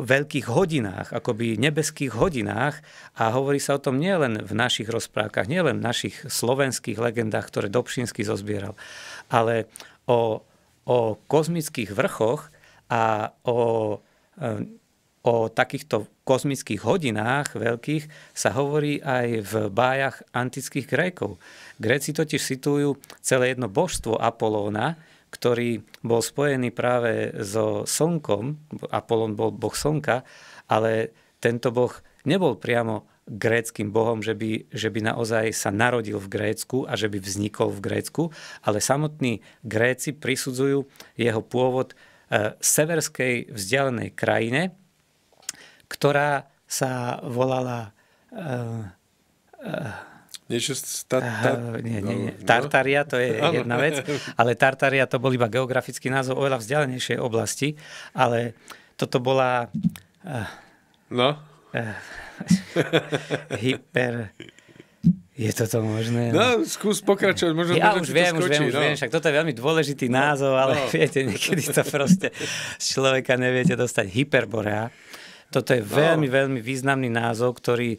veľkých hodinách, akoby nebeských hodinách a hovorí sa o tom nielen v našich rozprávkach, nielen v našich slovenských legendách, ktoré Dobšinsky zozbieral, ale o, o kozmických vrchoch, a o, e, o takýchto kozmických hodinách veľkých sa hovorí aj v bájach antických Grékov. Gréci totiž situujú celé jedno božstvo Apolóna, ktorý bol spojený práve so slnkom, Apolón bol boh slnka, ale tento boh nebol priamo gréckým bohom, že by, že by naozaj sa narodil v Grécku a že by vznikol v Grécku, ale samotní Gréci prisudzujú jeho pôvod E, severskej vzdialenej krajine, ktorá sa volala e, e, Niečo z no, no. Tartaria, to je jedna vec, ale Tartaria to bol iba geografický názov oveľa vzdialenejšej oblasti, ale toto bola... No? hyper... Je toto možné? No, no skús pokračovať, možno Ja už viem, skočí, už viem, no. už viem, však toto je veľmi dôležitý no, názov, ale no. viete, niekedy to proste z človeka neviete dostať hyperborea. Toto je no. veľmi, veľmi významný názov, ktorý e,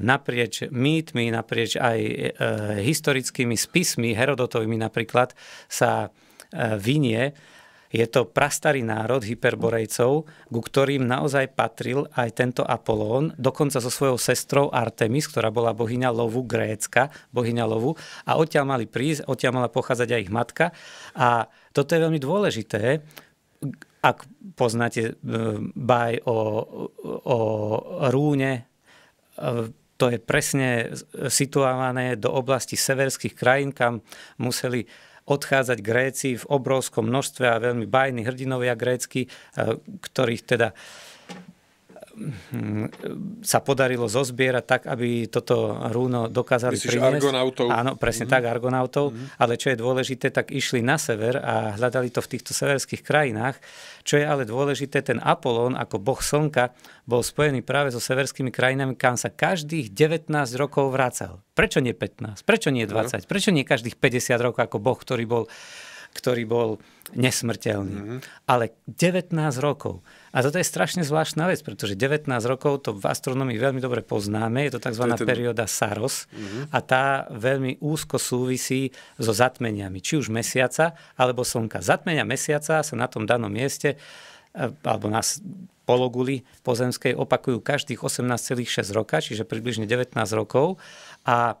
naprieč mýtmi, naprieč aj e, e, historickými spismi, Herodotovými napríklad, sa e, vynie je to prastarý národ hyperborejcov, ku ktorým naozaj patril aj tento Apolón, dokonca so svojou sestrou Artemis, ktorá bola bohyňa lovu Grécka, bohyňa lovu. A odtiaľ mali prísť, odtiaľ mala pochádzať aj ich matka. A toto je veľmi dôležité, ak poznáte e, baj o, o Rúne, e, to je presne situované do oblasti severských krajín, kam museli odchádzať Gréci v obrovskom množstve a veľmi bajní hrdinovia grécky, eh, ktorých teda Mm-hmm. sa podarilo zozbierať tak, aby toto rúno dokázali Myslíš priniesť. Argonautov. Áno, presne mm-hmm. tak, Argonautov. Mm-hmm. Ale čo je dôležité, tak išli na sever a hľadali to v týchto severských krajinách. Čo je ale dôležité, ten Apolón ako boh slnka bol spojený práve so severskými krajinami, kam sa každých 19 rokov vracal. Prečo nie 15? Prečo nie 20? Prečo nie každých 50 rokov ako boh, ktorý bol ktorý bol nesmrteľný. Mm-hmm. Ale 19 rokov. A toto je strašne zvláštna vec, pretože 19 rokov to v astronomii veľmi dobre poznáme, je to tzv. ten... perióda Saros mm-hmm. a tá veľmi úzko súvisí so zatmeniami, či už mesiaca alebo slnka. Zatmenia mesiaca sa na tom danom mieste e, alebo na pologuli pozemskej opakujú každých 18,6 roka, čiže približne 19 rokov. A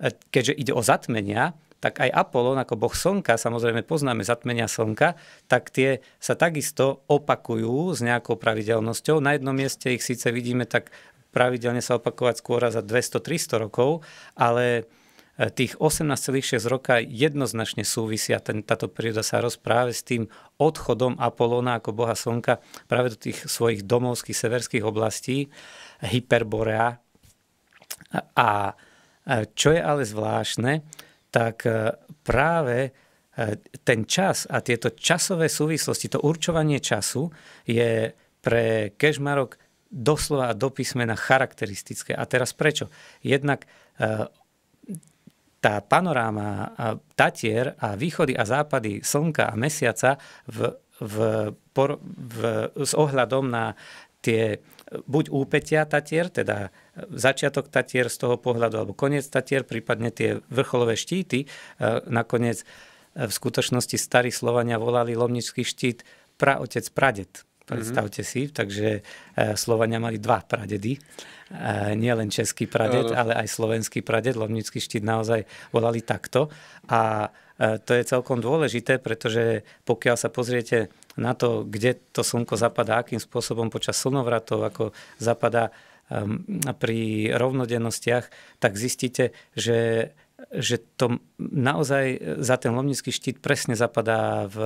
e, keďže ide o zatmenia, tak aj Apolón ako boh slnka, samozrejme poznáme zatmenia slnka, tak tie sa takisto opakujú s nejakou pravidelnosťou. Na jednom mieste ich síce vidíme tak pravidelne sa opakovať skôr za 200-300 rokov, ale e, tých 18,6 roka jednoznačne súvisia ten, táto príroda sa rozpráve s tým odchodom Apolóna ako boha slnka práve do tých svojich domovských severských oblastí, Hyperborea. A e, čo je ale zvláštne, tak e, práve e, ten čas a tieto časové súvislosti, to určovanie času je pre Kežmarok doslova a do písmena charakteristické. A teraz prečo? Jednak e, tá panoráma Tatier a východy a západy Slnka a Mesiaca v, v, por, v, s ohľadom na tie buď úpetia tatier, teda začiatok tatier z toho pohľadu, alebo koniec tatier, prípadne tie vrcholové štíty. E, nakoniec e, v skutočnosti starí Slovania volali Lomnický štít praotec pradet. Predstavte mhm. si, takže e, Slovania mali dva pradedy. Nie len český praded, ale aj slovenský praded. Lomnický štít naozaj volali takto. A E, to je celkom dôležité, pretože pokiaľ sa pozriete na to, kde to slnko zapadá, akým spôsobom počas slnovratov, ako zapadá pri rovnodennostiach, tak zistíte, že že to naozaj za ten lomnický štít presne zapadá v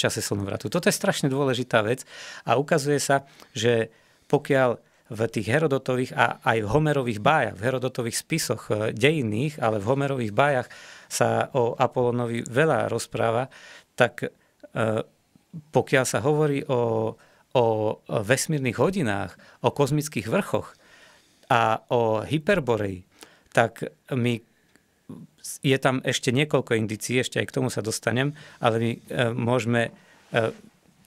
čase slnovratu. Toto je strašne dôležitá vec a ukazuje sa, že pokiaľ v tých Herodotových a aj v Homerových bájach, v Herodotových spisoch eh, dejinných, ale v Homerových bájach sa o Apolonovi veľa rozpráva, tak eh, pokiaľ sa hovorí o, o vesmírnych hodinách, o kozmických vrchoch a o Hyperborei, tak my je tam ešte niekoľko indicí, ešte aj k tomu sa dostanem, ale my eh, môžeme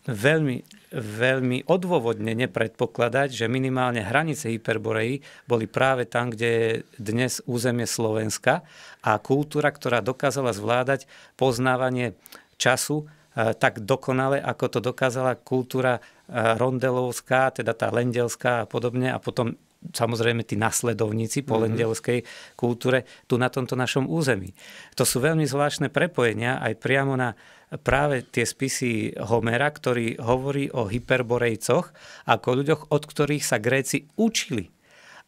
veľmi, veľmi odôvodne predpokladať, že minimálne hranice Hyperboreji boli práve tam, kde je dnes územie Slovenska a kultúra, ktorá dokázala zvládať poznávanie času e, tak dokonale, ako to dokázala kultúra e, rondelovská, teda tá lendelská a podobne a potom samozrejme tí nasledovníci po mhm. lendelskej kultúre tu na tomto našom území. To sú veľmi zvláštne prepojenia aj priamo na práve tie spisy Homera, ktorý hovorí o hyperborejcoch ako o ľuďoch, od ktorých sa Gréci učili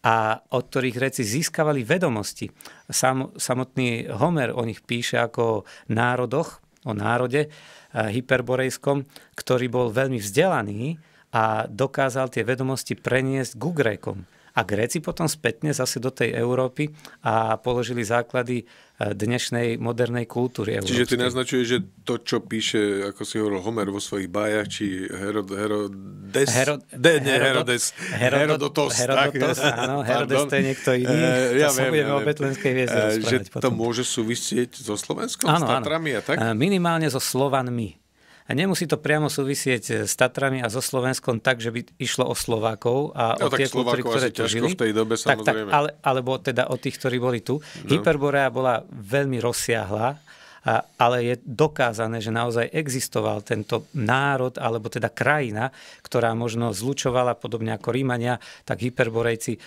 a od ktorých gréci získavali vedomosti. Sam, samotný Homer o nich píše ako o národoch, o národe eh, hyperborejskom, ktorý bol veľmi vzdelaný a dokázal tie vedomosti preniesť ku Grékom. A Gréci potom spätne zase do tej Európy a položili základy e, dnešnej modernej kultúry európskej. Čiže ty naznačuješ, že to, čo píše, ako si hovoril Homer vo svojich bájach, či Herod, Herodes... Herod, de, nie, Herodes. Herodotos. Herodotos, tak? áno. Herodes to je niekto iný. uh, ja to viem, budeme ja o Betlenskej hviezde e, Že potom. to môže súvisieť so Slovenskom, áno, s Tatrami a tak? E, minimálne so Slovanmi. A nemusí to priamo súvisieť eh, s Tatrami a so Slovenskom tak, že by išlo o Slovákov a no, o tie kultúry, ktoré tu žili. v tej dobe, tak, tak, ale, alebo teda o tých, ktorí boli tu. No. Hyperborea bola veľmi rozsiahla, a, ale je dokázané, že naozaj existoval tento národ, alebo teda krajina, ktorá možno zlučovala, podobne ako Rímania, tak hyperborejci eh,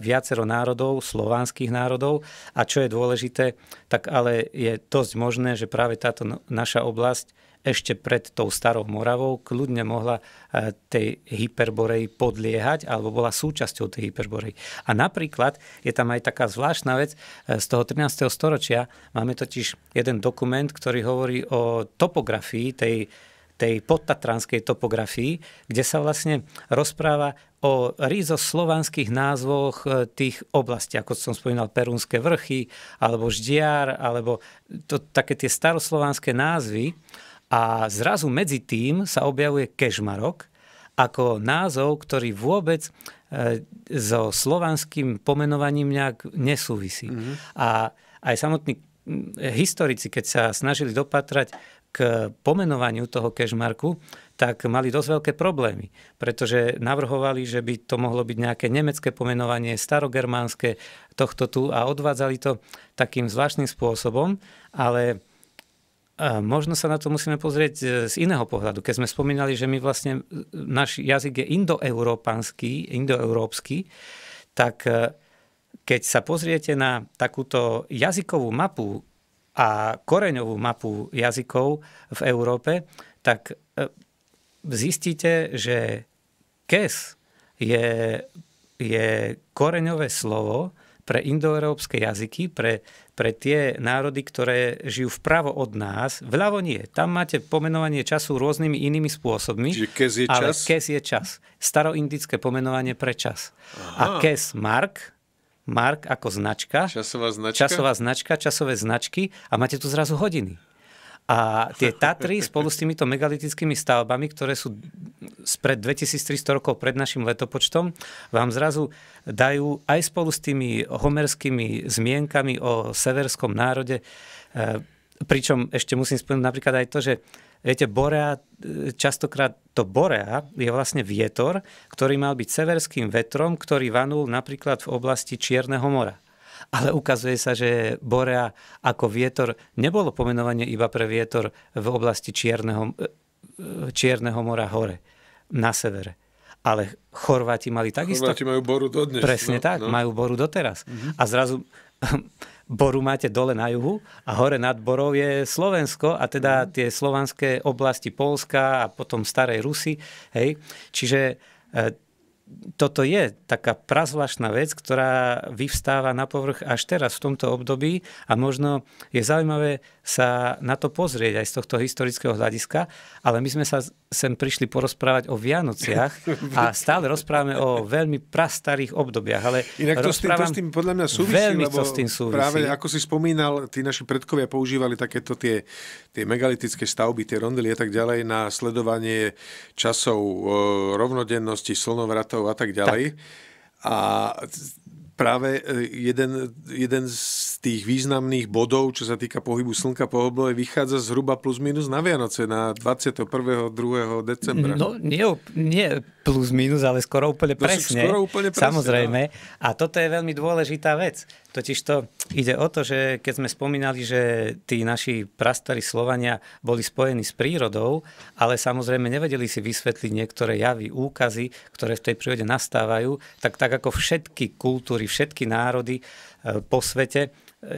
viacero národov, slovanských národov. A čo je dôležité, tak ale je dosť možné, že práve táto naša oblasť ešte pred tou starou Moravou kľudne mohla e, tej hyperborej podliehať alebo bola súčasťou tej hyperborej. A napríklad je tam aj taká zvláštna vec e, z toho 13. storočia. Máme totiž jeden dokument, ktorý hovorí o topografii tej tej podtatranskej topografii, kde sa vlastne rozpráva o rízo názvoch e, tých oblastí, ako som spomínal, Perúnske vrchy, alebo Ždiar, alebo to, také tie staroslovanské názvy. A zrazu medzi tým sa objavuje kežmarok, ako názov, ktorý vôbec e, so slovanským pomenovaním nejak nesúvisí. Mm-hmm. A aj samotní mm, historici, keď sa snažili dopatrať k pomenovaniu toho kežmarku, tak mali dosť veľké problémy, pretože navrhovali, že by to mohlo byť nejaké nemecké pomenovanie, starogermánske, tohto tu a odvádzali to takým zvláštnym spôsobom, ale Možno sa na to musíme pozrieť e, z iného pohľadu. Keď sme spomínali, že my vlastne, e, náš jazyk je indoeurópanský, indoeurópsky, tak e, keď sa pozriete na takúto jazykovú mapu a koreňovú mapu jazykov v Európe, tak zistíte, že kes je, je koreňové slovo pre indoeurópske jazyky, pre pre tie národy, ktoré žijú vpravo od nás. Vľavo nie. Tam máte pomenovanie času rôznymi inými spôsobmi. Čiže kes je ale čas? kes je čas. Staroindické pomenovanie pre čas. Aha. A kes mark, mark ako značka. Časová značka? Časová značka, časové značky a máte tu zrazu hodiny. A tie Tatry spolu s týmito megalitickými stavbami, ktoré sú spred 2300 rokov pred našim letopočtom, vám zrazu dajú aj spolu s tými homerskými zmienkami o severskom národe, e, pričom ešte musím spomenúť napríklad aj to, že Viete, Borea, e, častokrát to Borea je vlastne vietor, ktorý mal byť severským vetrom, ktorý vanul napríklad v oblasti Čierneho mora ale ukazuje sa, že Borea ako vietor nebolo pomenovanie iba pre vietor v oblasti Čierneho, e, e, Čierneho mora hore, na severe. Ale Chorváti mali takisto... Chorváti majú boru dodnes. Presne no, tak, no. majú boru doteraz. Mm-hmm. A zrazu boru máte dole na juhu a hore nad borou je Slovensko a teda mhm. tie slovanské oblasti Polska a potom Starej Rusy. Hej? Čiže e, toto je taká prazvláštna vec, ktorá vyvstáva na povrch až teraz v tomto období a možno je zaujímavé sa na to pozrieť aj z tohto historického hľadiska, ale my sme sa sem prišli porozprávať o Vianociach a stále rozprávame o veľmi prastarých obdobiach. Ale Inak to s, tým, to s tým podľa mňa súvisí, veľmi lebo s tým súvisí. práve ako si spomínal, tí naši predkovia používali takéto tie, tie megalitické stavby, tie rondely a tak ďalej na sledovanie časov e, rovnodennosti, slnovratov a tak ďalej. Tak. A práve e, jeden, jeden z tých významných bodov, čo sa týka pohybu slnka po oblohe, vychádza zhruba plus minus na Vianoce, na 21. 2. decembra. No nie, nie plus minus, ale skoro úplne presne. No, skoro úplne presne Samozrejme. No. A toto je veľmi dôležitá vec. Totiž to ide o to, že keď sme spomínali, že tí naši prastarí Slovania boli spojení s prírodou, ale samozrejme nevedeli si vysvetliť niektoré javy, úkazy, ktoré v tej prírode nastávajú, tak tak ako všetky kultúry, všetky národy e, po svete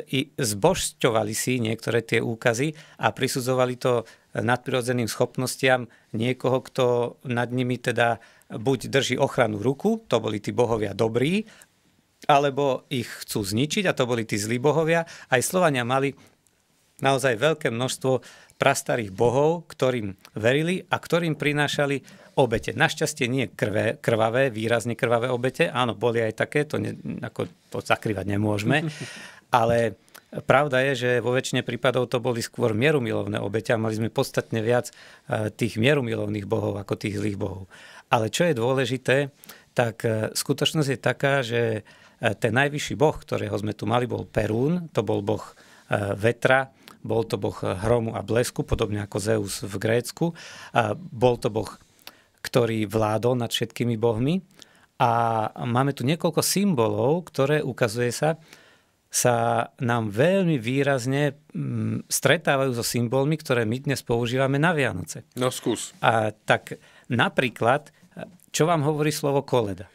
i zbožťovali si niektoré tie úkazy a prisudzovali to nadprirodzeným schopnostiam niekoho, kto nad nimi teda buď drží ochranu ruku, to boli tí bohovia dobrí, alebo ich chcú zničiť a to boli tí zlí bohovia. Aj Slovania mali naozaj veľké množstvo prastarých bohov, ktorým verili a ktorým prinášali obete. Našťastie nie krvé, krvavé, výrazne krvavé obete. Áno, boli aj také, to, ne, ako, to zakrývať nemôžeme. ale Pravda je, že vo väčšine prípadov to boli skôr mierumilovné obete a mali sme podstatne viac e, tých mierumilovných bohov ako tých zlých bohov. Ale čo je dôležité, tak e, skutočnosť je taká, že e, ten najvyšší boh, ktorého sme tu mali, bol Perún, to bol boh vetra, bol to boh hromu a blesku, podobne ako Zeus v Grécku. Bol to boh, ktorý vládol nad všetkými bohmi. A máme tu niekoľko symbolov, ktoré ukazuje sa, sa nám veľmi výrazne mm, stretávajú so symbolmi, ktoré my dnes používame na Vianoce. No skús. A tak napríklad, čo vám hovorí slovo koleda?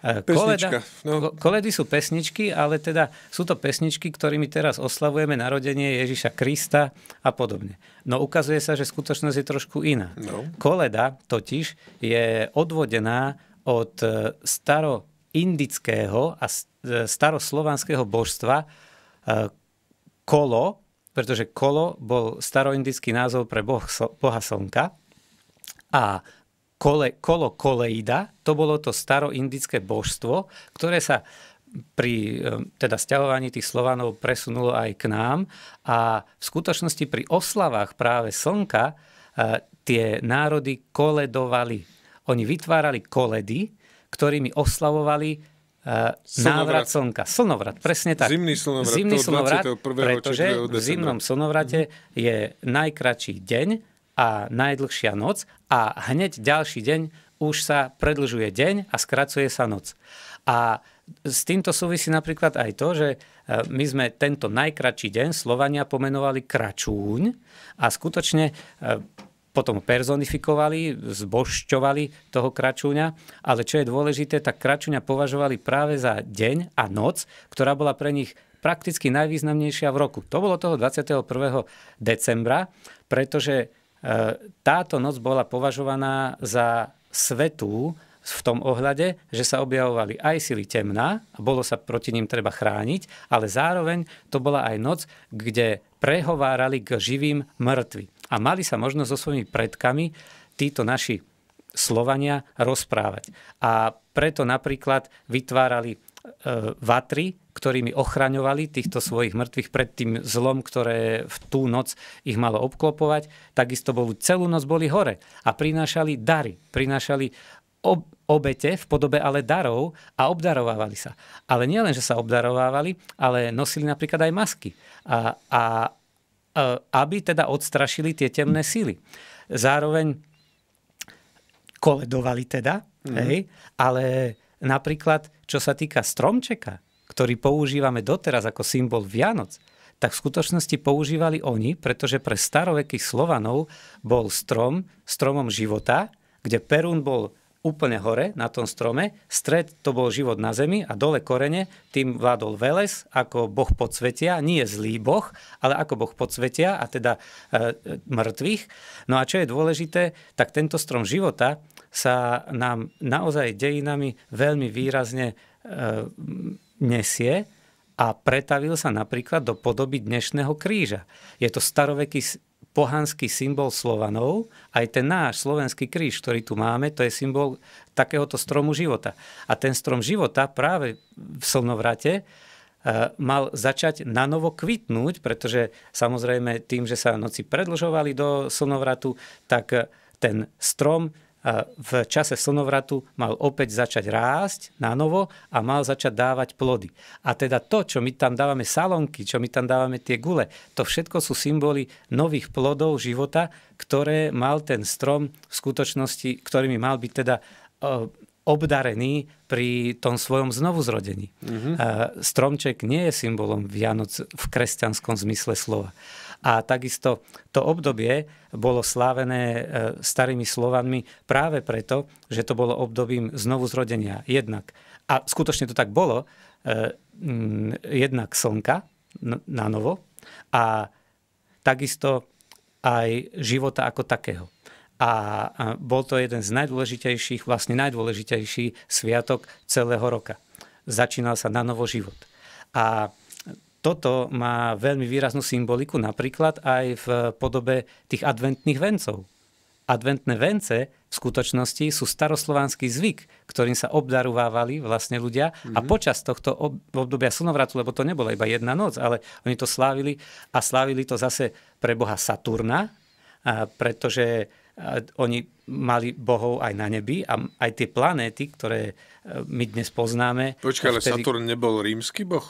E, koleda, no. Koledy sú pesničky, ale teda sú to pesničky, ktorými teraz oslavujeme narodenie Ježiša Krista a podobne. No ukazuje sa, že skutočnosť je trošku iná. No. Koleda totiž je odvodená od e, staroindického a staroslovanského božstva e, kolo, pretože kolo bol staroindický názov pre boh, boha slnka a kole, kolo koleida, to bolo to staroindické božstvo, ktoré sa pri e, teda stiahovaní tých Slovanov presunulo aj k nám a v skutočnosti pri oslavách práve slnka e, tie národy koledovali. Oni vytvárali koledy, ktorými oslavovali návrat slnka. Slnovrat, presne tak. Zimný slnovrat, Zimný slnovrat 21. pretože v zimnom slnovrate mhm. je najkračší deň a najdlhšia noc a hneď ďalší deň už sa predlžuje deň a skracuje sa noc. A s týmto súvisí napríklad aj to, že e, my sme tento najkračší deň Slovania pomenovali Kračúň a skutočne e, potom personifikovali, zbošťovali toho kračúňa, ale čo je dôležité, tak kračúňa považovali práve za deň a noc, ktorá bola pre nich prakticky najvýznamnejšia v roku. To bolo toho 21. decembra, pretože e, táto noc bola považovaná za svetú v tom ohľade, že sa objavovali aj sily temná a bolo sa proti ním treba chrániť, ale zároveň to bola aj noc, kde prehovárali k živým mŕtvi a mali sa možno so svojimi predkami títo naši Slovania rozprávať. A preto napríklad vytvárali e, vatry, ktorými ochraňovali týchto svojich mŕtvych pred tým zlom, ktoré v tú noc ich malo obklopovať. Takisto boli, celú noc boli hore a prinášali dary, prinášali ob, obete v podobe ale darov a obdarovávali sa. Ale nielen, že sa obdarovávali, ale nosili napríklad aj masky. A, a E, aby teda odstrašili tie temné síly. Zároveň koledovali teda, mm. hej, ale napríklad, čo sa týka stromčeka, ktorý používame doteraz ako symbol Vianoc, tak v skutočnosti používali oni, pretože pre starovekých Slovanov bol strom stromom života, kde Perún bol úplne hore na tom strome, stred to bol život na zemi a dole korene tým vládol Veles ako boh podsvetia, nie zlý boh, ale ako boh podsvetia a teda e, mŕtvych. No a čo je dôležité, tak tento strom života sa nám naozaj dejinami veľmi výrazne e, nesie a pretavil sa napríklad do podoby dnešného kríža. Je to staroveký pohanský symbol Slovanov, aj ten náš slovenský kríž, ktorý tu máme, to je symbol takéhoto stromu života. A ten strom života práve v slnovrate e, mal začať na novo kvitnúť, pretože samozrejme tým, že sa noci predlžovali do slnovratu, tak ten strom v čase slnovratu mal opäť začať rásť na novo a mal začať dávať plody. A teda to, čo my tam dávame salonky, čo my tam dávame tie gule, to všetko sú symboly nových plodov života, ktoré mal ten strom v skutočnosti, ktorými mal byť teda eh, obdarený pri tom svojom znovuzrodení. Mm-hmm. Stromček nie je symbolom Vianoc v kresťanskom zmysle slova. A takisto to obdobie bolo slávené e, starými slovanmi práve preto, že to bolo obdobím znovu zrodenia. Jednak, a skutočne to tak bolo, e, mm, jednak slnka na novo a takisto aj života ako takého. A bol to jeden z najdôležitejších, vlastne najdôležitejší sviatok celého roka. Začínal sa na novo život. A toto má veľmi výraznú symboliku napríklad aj v podobe tých adventných vencov. Adventné vence v skutočnosti sú staroslovanský zvyk, ktorým sa obdarovávali vlastne ľudia mm-hmm. a mhm. počas tohto obdobia slnovratu, lebo to nebola iba jedna noc, ale oni to slávili a slávili to zase pre boha Saturna, pretože oni mali bohov aj na nebi a aj tie planéty, ktoré e, my dnes poznáme. Počkaj, ale vtedy... Saturn nebol rímsky boh?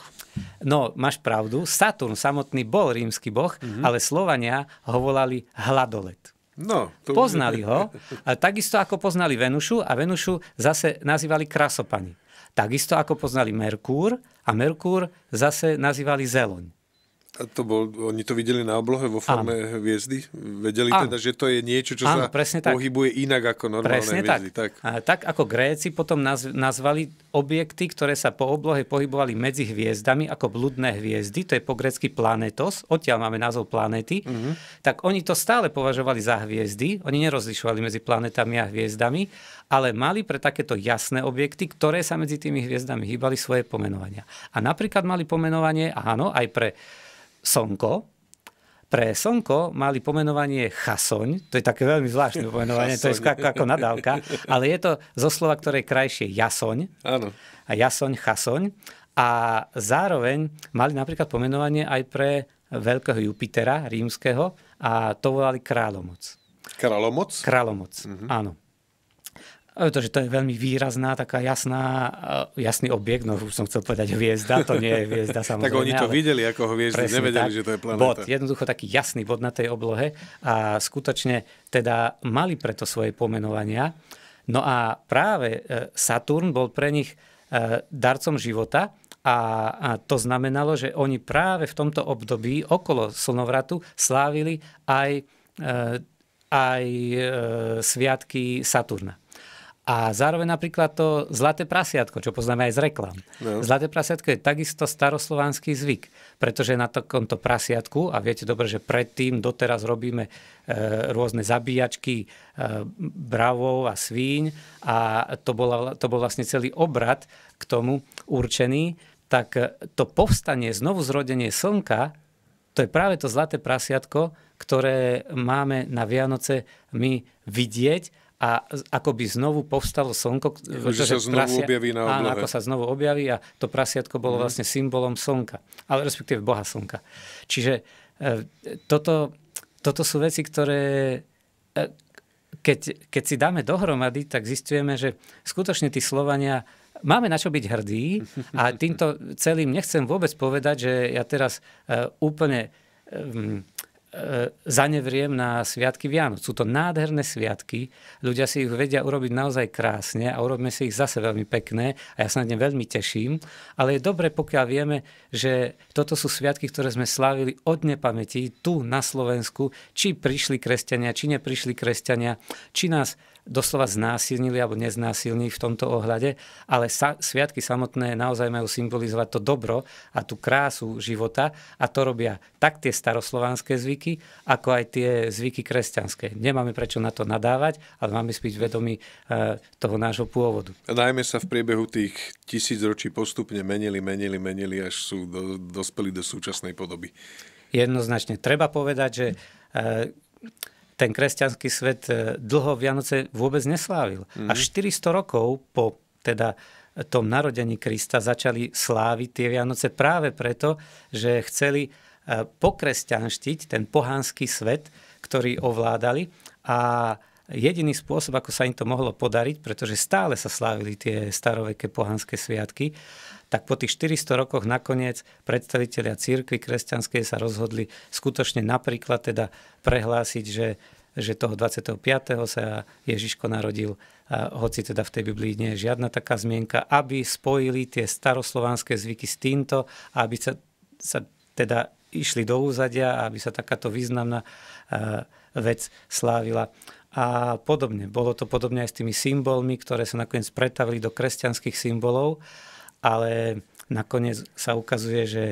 No, máš pravdu. Saturn samotný bol rímsky boh, mm-hmm. ale Slovania ho volali hladolet. No, to poznali ho, a takisto ako poznali Venušu a Venušu zase nazývali krasopani. Takisto ako poznali Merkúr a Merkúr zase nazývali Zeloň. A to bol, oni to videli na oblohe vo forme Áno. hviezdy? Vedeli Áno. teda, že to je niečo, čo Áno, sa tak. pohybuje inak ako normálne presne hviezdy. Tak. Tak. tak ako Gréci potom nazvali objekty, ktoré sa po oblohe pohybovali medzi hviezdami ako blúdne hviezdy, to je po grécky planetos, odtiaľ máme názov planety, uh-huh. tak oni to stále považovali za hviezdy, oni nerozlišovali medzi planetami a hviezdami, ale mali pre takéto jasné objekty, ktoré sa medzi tými hviezdami hýbali svoje pomenovania. A napríklad mali pomenovanie, áno, aj pre Sonko. pre Sonko mali pomenovanie chasoň, to je také veľmi zvláštne pomenovanie, to je ako, ako nadávka, ale je to zo slova, ktoré je krajšie jasoň. Áno. A jasoň, chasoň. A zároveň mali napríklad pomenovanie aj pre veľkého Jupitera rímskeho a to volali králomoc. Králomoc? mm-hmm. áno pretože to je veľmi výrazná, taká jasná, e, jasný objekt, no už som chcel povedať hviezda, to nie je hviezda samozrejme. tak oni to videli ako hviezdy, presne, nevedeli, tak, že to je planéta. Bod, jednoducho taký jasný bod na tej oblohe a skutočne teda mali preto svoje pomenovania. No a práve e, Saturn bol pre nich e, darcom života, a to znamenalo, že oni práve v tomto období okolo slnovratu slávili aj, aj sviatky Saturna. A zároveň napríklad to zlaté prasiatko, čo poznáme aj z reklam. No. Zlaté prasiatko je takisto staroslovanský zvyk, pretože na takomto prasiatku, a viete dobre, že predtým doteraz robíme e, rôzne zabíjačky e, bravov a svíň a to, bola, to bol vlastne celý obrad k tomu určený, tak to povstanie, znovu zrodenie slnka, to je práve to zlaté prasiatko, ktoré máme na Vianoce my vidieť a ako by znovu povstalo slnko, že, sa znovu prasia, objaví na Áno, ako sa znovu objaví a to prasiatko bolo mm. vlastne symbolom slnka, ale respektíve boha slnka. Čiže e, toto, toto sú veci, ktoré e, keď, keď si dáme dohromady, tak zistujeme, že skutočne tí Slovania máme na čo byť hrdí a týmto celým nechcem vôbec povedať, že ja teraz e, úplne... E, E, zanevriem na sviatky Vianoc. Sú to nádherné sviatky, ľudia si ich vedia urobiť naozaj krásne a urobíme si ich zase veľmi pekné a ja sa na ne veľmi teším, ale je dobre, pokiaľ vieme, že toto sú sviatky, ktoré sme slávili od nepamäti tu na Slovensku, či prišli kresťania, či neprišli kresťania, či nás doslova znásilnili alebo neznásilní v tomto ohľade, ale sa, sviatky samotné naozaj majú symbolizovať to dobro a tú krásu života a to robia tak tie staroslovanské zvyky, ako aj tie zvyky kresťanské. Nemáme prečo na to nadávať, ale máme byť vedomi e, toho nášho pôvodu. A najmä sa v priebehu tých tisíc ročí postupne menili, menili, menili, až sú do, dospeli do súčasnej podoby. Jednoznačne. Treba povedať, že e, ten kresťanský svet e, dlho Vianoce vôbec neslávil. Mm. Až 400 rokov po teda tom narodení Krista začali sláviť tie Vianoce práve preto, že chceli e, pokresťanštiť ten pohánsky svet, ktorý ovládali a jediný spôsob, ako sa im to mohlo podariť, pretože stále sa slávili tie staroveké pohanské sviatky, tak po tých 400 rokoch nakoniec predstavitelia církvy kresťanskej sa rozhodli skutočne napríklad teda prehlásiť, že, že toho 25. sa Ježiško narodil, a hoci teda v tej Biblii nie je žiadna taká zmienka, aby spojili tie staroslovanské zvyky s týmto, aby sa, sa teda išli do úzadia, aby sa takáto významná vec slávila a podobne. Bolo to podobne aj s tými symbolmi, ktoré sa nakoniec pretavili do kresťanských symbolov ale nakoniec sa ukazuje, že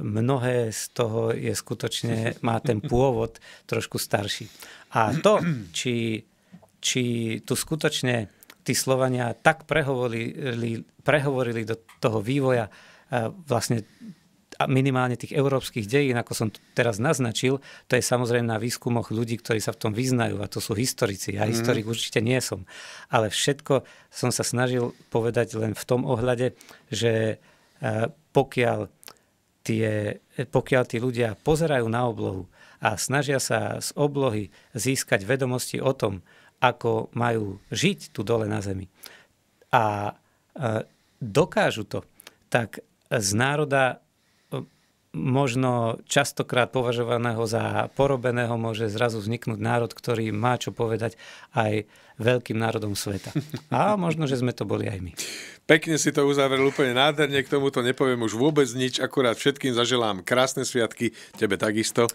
mnohé z toho je skutočne, má ten pôvod trošku starší. A to, či, či tu skutočne tí Slovania tak prehovorili, prehovorili do toho vývoja vlastne a minimálne tých európskych dejín, ako som teraz naznačil, to je samozrejme na výskumoch ľudí, ktorí sa v tom vyznajú a to sú historici. Ja mm. historik určite nie som. Ale všetko som sa snažil povedať len v tom ohľade, že e, pokiaľ tie, pokiaľ tí ľudia pozerajú na oblohu a snažia sa z oblohy získať vedomosti o tom, ako majú žiť tu dole na Zemi. A e, dokážu to, tak z národa možno častokrát považovaného za porobeného môže zrazu vzniknúť národ, ktorý má čo povedať aj veľkým národom sveta. A možno, že sme to boli aj my. Pekne si to uzavrel úplne nádherne, k tomuto nepoviem už vôbec nič, akurát všetkým zaželám krásne sviatky, tebe takisto.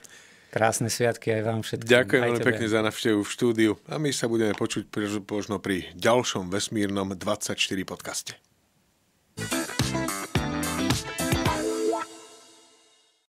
Krásne sviatky aj vám všetkým. Ďakujem veľmi pekne za navštevu v štúdiu a my sa budeme počuť možno pri ďalšom vesmírnom 24 podcaste.